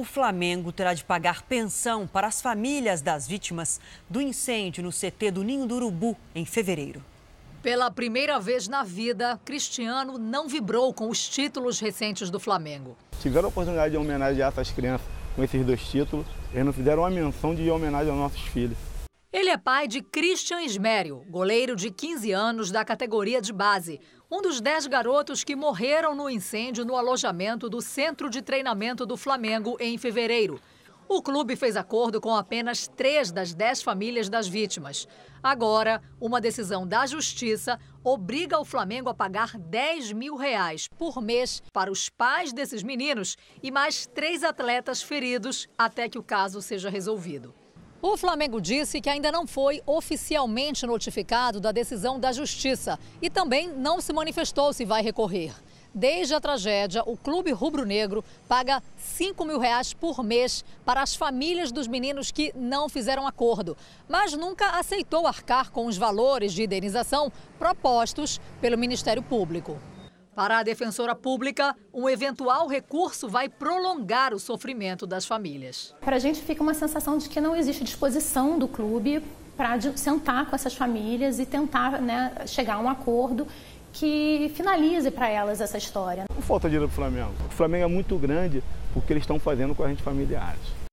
o Flamengo terá de pagar pensão para as famílias das vítimas do incêndio no CT do Ninho do Urubu, em fevereiro. Pela primeira vez na vida, Cristiano não vibrou com os títulos recentes do Flamengo. Tiveram a oportunidade de homenagear essas crianças com esses dois títulos, eles não fizeram uma menção de homenagem aos nossos filhos. Ele é pai de Christian Ismério, goleiro de 15 anos da categoria de base, um dos 10 garotos que morreram no incêndio no alojamento do Centro de Treinamento do Flamengo em fevereiro. O clube fez acordo com apenas três das dez famílias das vítimas. Agora, uma decisão da Justiça obriga o Flamengo a pagar 10 mil reais por mês para os pais desses meninos e mais três atletas feridos até que o caso seja resolvido. O Flamengo disse que ainda não foi oficialmente notificado da decisão da Justiça e também não se manifestou se vai recorrer. Desde a tragédia, o Clube Rubro-Negro paga 5 mil reais por mês para as famílias dos meninos que não fizeram acordo, mas nunca aceitou arcar com os valores de indenização propostos pelo Ministério Público. Para a defensora pública, um eventual recurso vai prolongar o sofrimento das famílias. Para a gente fica uma sensação de que não existe disposição do clube para sentar com essas famílias e tentar né, chegar a um acordo que finalize para elas essa história. Não falta dinheiro para o Flamengo. O Flamengo é muito grande porque eles estão fazendo com a gente familiares.